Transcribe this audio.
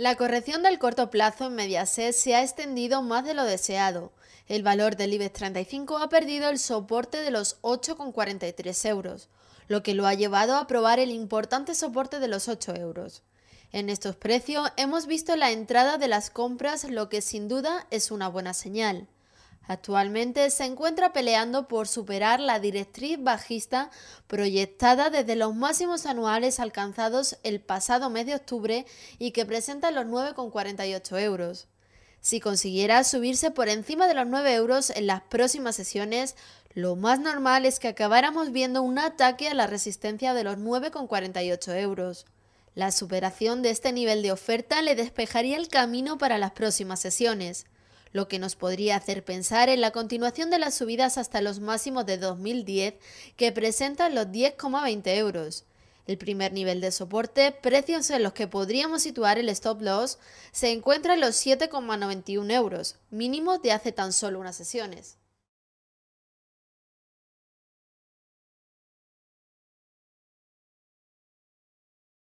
La corrección del corto plazo en Mediaset se ha extendido más de lo deseado. El valor del IBEX 35 ha perdido el soporte de los 8,43 euros, lo que lo ha llevado a probar el importante soporte de los 8 euros. En estos precios hemos visto la entrada de las compras, lo que sin duda es una buena señal. Actualmente se encuentra peleando por superar la directriz bajista proyectada desde los máximos anuales alcanzados el pasado mes de octubre y que presenta los 9,48 euros. Si consiguiera subirse por encima de los 9 euros en las próximas sesiones, lo más normal es que acabáramos viendo un ataque a la resistencia de los 9,48 euros. La superación de este nivel de oferta le despejaría el camino para las próximas sesiones lo que nos podría hacer pensar en la continuación de las subidas hasta los máximos de 2010 que presentan los 10,20 euros. El primer nivel de soporte, precios en los que podríamos situar el stop loss, se encuentra en los 7,91 euros, mínimos de hace tan solo unas sesiones.